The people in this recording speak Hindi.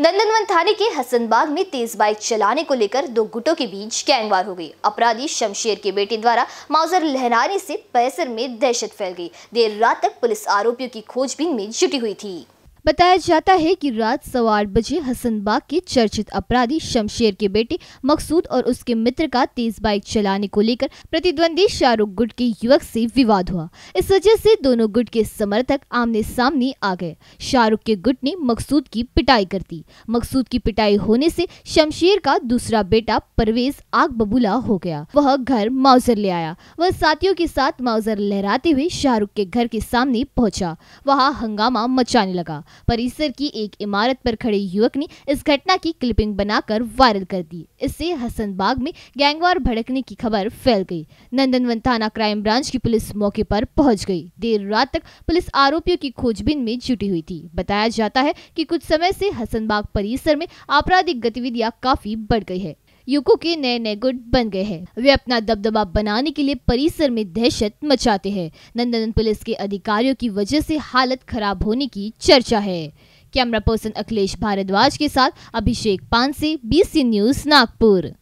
नंदनवन थाने के हसनबाग में तेज बाइक चलाने को लेकर दो गुटों के बीच गैंगवार हो गई अपराधी शमशेर के बेटे द्वारा माउजर लहराने से परिसर में दहशत फैल गई देर रात तक पुलिस आरोपियों की खोजबीन में जुटी हुई थी बताया जाता है कि रात सवा आठ बजे हसनबाग के चर्चित अपराधी शमशेर के बेटे मकसूद और उसके मित्र का तेज बाइक चलाने को लेकर प्रतिद्वंदी शाहरुख गुट के युवक से विवाद हुआ इस वजह से दोनों गुट के समर्थक आमने सामने आ गए शाहरुख के गुट ने मकसूद की पिटाई कर दी मकसूद की पिटाई होने से शमशेर का दूसरा बेटा परवेज आग बबूला हो गया वह घर माउजर ले आया वह साथियों के साथ माउजर लहराते हुए शाहरुख के घर के सामने पहुँचा वहाँ हंगामा मचाने लगा परिसर की एक इमारत पर खड़े युवक ने इस घटना की क्लिपिंग बनाकर वायरल कर दी इससे हसनबाग में गैंगवार भड़कने की खबर फैल गई नंदनवन थाना क्राइम ब्रांच की पुलिस मौके पर पहुंच गई देर रात तक पुलिस आरोपियों की खोजबीन में जुटी हुई थी बताया जाता है की कुछ समय से हसनबाग परिसर में आपराधिक गतिविधियाँ काफी बढ़ गई है यूको के नए नए गुट बन गए हैं वे अपना दबदबा बनाने के लिए परिसर में दहशत मचाते हैं नंदन पुलिस के अधिकारियों की वजह से हालत खराब होने की चर्चा है कैमरा पर्सन अखिलेश भारद्वाज के साथ अभिषेक पानसे बीसी न्यूज नागपुर